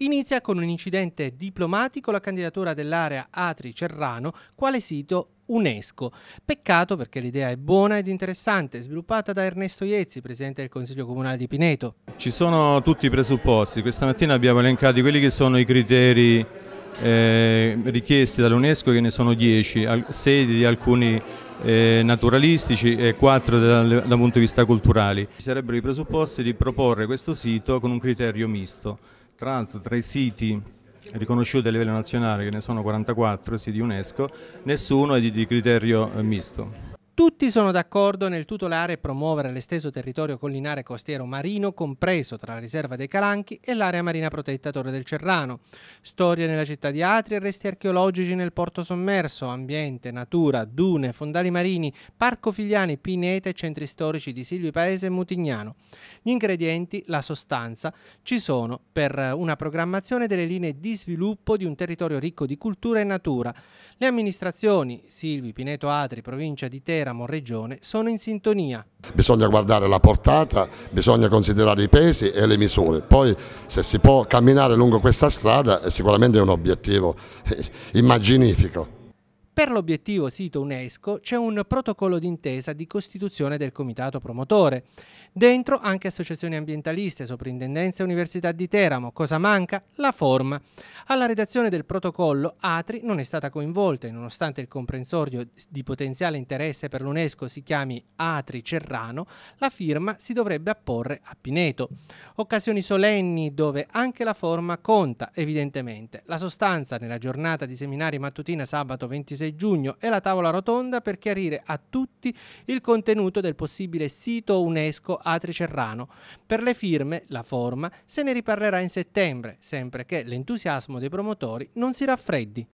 Inizia con un incidente diplomatico la candidatura dell'area Atri Cerrano quale sito UNESCO. Peccato perché l'idea è buona ed interessante, sviluppata da Ernesto Iezzi, presidente del Consiglio Comunale di Pineto. Ci sono tutti i presupposti, questa mattina abbiamo elencato quelli che sono i criteri eh, richiesti dall'UNESCO che ne sono 10, 6 di alcuni eh, naturalistici e 4 dal, dal, punto di vista culturale. Ci sarebbero i presupposti di proporre questo sito con un criterio misto, tra l'altro tra i siti riconosciuti a livello nazionale, che ne sono 44 siti UNESCO, nessuno è di, criterio eh, misto. Tutti sono d'accordo nel tutelare e promuovere l'esteso territorio collinare costiero marino compreso tra la riserva dei Calanchi e l'area marina protetta Torre del Cerrano. Storie nella città di Atria, resti archeologici nel porto sommerso, ambiente, natura, dune, fondali marini, parco figliani, Pineta e centri storici di Silvi Paese e Mutignano. Gli ingredienti, la sostanza, ci sono per una programmazione delle linee di sviluppo di un territorio ricco di cultura e natura. Le amministrazioni Silvi, Pineto Atri, provincia di Terra, Teramo-Regione sono in sintonia. Bisogna guardare la portata, bisogna considerare i pesi e le misure, poi se si può camminare lungo questa strada è sicuramente un obiettivo eh, immaginifico. Per l'obiettivo sito UNESCO c'è un protocollo d'intesa di costituzione del comitato promotore. Dentro anche associazioni ambientaliste, soprintendenza Università di Teramo. Cosa manca? La forma. Alla redazione del protocollo Atri non è stata coinvolta e nonostante il comprensorio di potenziale interesse per l'UNESCO si chiami Atri Cerrano, la firma si dovrebbe apporre a Pineto. Occasioni solenni dove anche la forma conta, evidentemente. La sostanza nella giornata di seminari mattutina sabato 26 3 giugno e la tavola rotonda per chiarire a tutti il contenuto del possibile sito UNESCO Atri Cerrano. Per le firme, la forma, se ne riparlerà in settembre, sempre che l'entusiasmo dei promotori non si raffreddi.